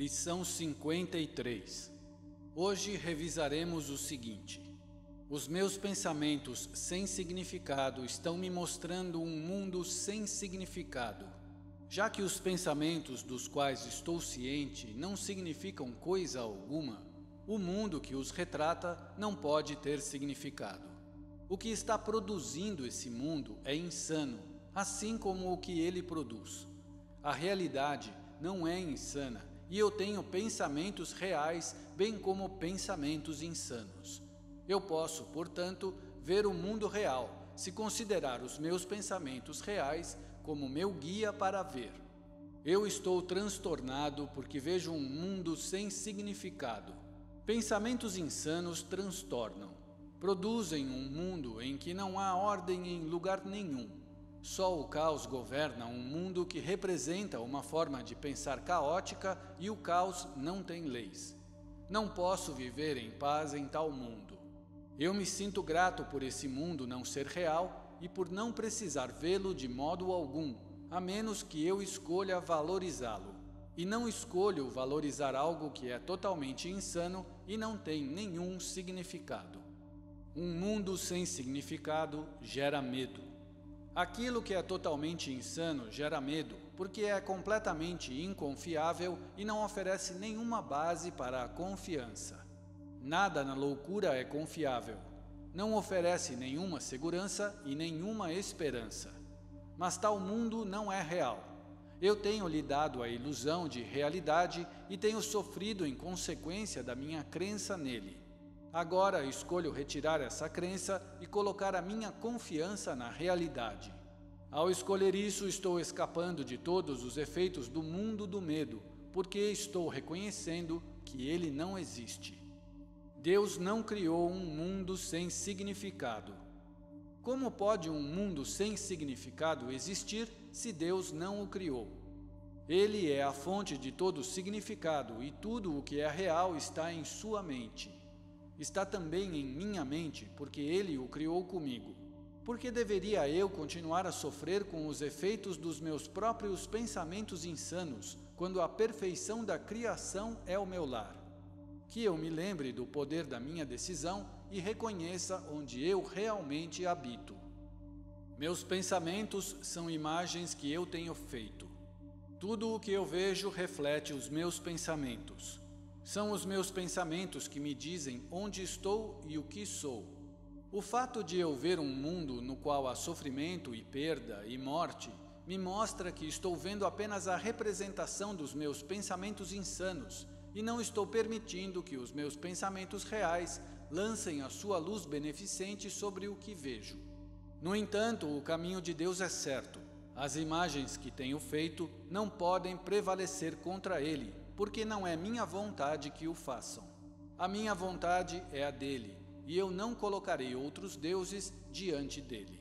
Lição 53 Hoje revisaremos o seguinte: Os meus pensamentos sem significado estão me mostrando um mundo sem significado. Já que os pensamentos dos quais estou ciente não significam coisa alguma, o mundo que os retrata não pode ter significado. O que está produzindo esse mundo é insano, assim como o que ele produz. A realidade não é insana e eu tenho pensamentos reais, bem como pensamentos insanos. Eu posso, portanto, ver o mundo real, se considerar os meus pensamentos reais como meu guia para ver. Eu estou transtornado porque vejo um mundo sem significado. Pensamentos insanos transtornam, produzem um mundo em que não há ordem em lugar nenhum só o caos governa um mundo que representa uma forma de pensar caótica e o caos não tem leis. Não posso viver em paz em tal mundo. Eu me sinto grato por esse mundo não ser real e por não precisar vê-lo de modo algum, a menos que eu escolha valorizá-lo. E não escolho valorizar algo que é totalmente insano e não tem nenhum significado. Um mundo sem significado gera medo. Aquilo que é totalmente insano gera medo, porque é completamente inconfiável e não oferece nenhuma base para a confiança. Nada na loucura é confiável. Não oferece nenhuma segurança e nenhuma esperança. Mas tal mundo não é real. Eu tenho lhe dado a ilusão de realidade e tenho sofrido em consequência da minha crença nele. Agora escolho retirar essa crença e colocar a minha confiança na realidade. Ao escolher isso, estou escapando de todos os efeitos do mundo do medo, porque estou reconhecendo que ele não existe. Deus não criou um mundo sem significado. Como pode um mundo sem significado existir se Deus não o criou? Ele é a fonte de todo significado e tudo o que é real está em sua mente está também em minha mente, porque ele o criou comigo. Por que deveria eu continuar a sofrer com os efeitos dos meus próprios pensamentos insanos, quando a perfeição da criação é o meu lar? Que eu me lembre do poder da minha decisão e reconheça onde eu realmente habito. Meus pensamentos são imagens que eu tenho feito. Tudo o que eu vejo reflete os meus pensamentos. São os meus pensamentos que me dizem onde estou e o que sou. O fato de eu ver um mundo no qual há sofrimento e perda e morte me mostra que estou vendo apenas a representação dos meus pensamentos insanos e não estou permitindo que os meus pensamentos reais lancem a sua luz beneficente sobre o que vejo. No entanto, o caminho de Deus é certo. As imagens que tenho feito não podem prevalecer contra ele, porque não é minha vontade que o façam. A minha vontade é a dele, e eu não colocarei outros deuses diante dele.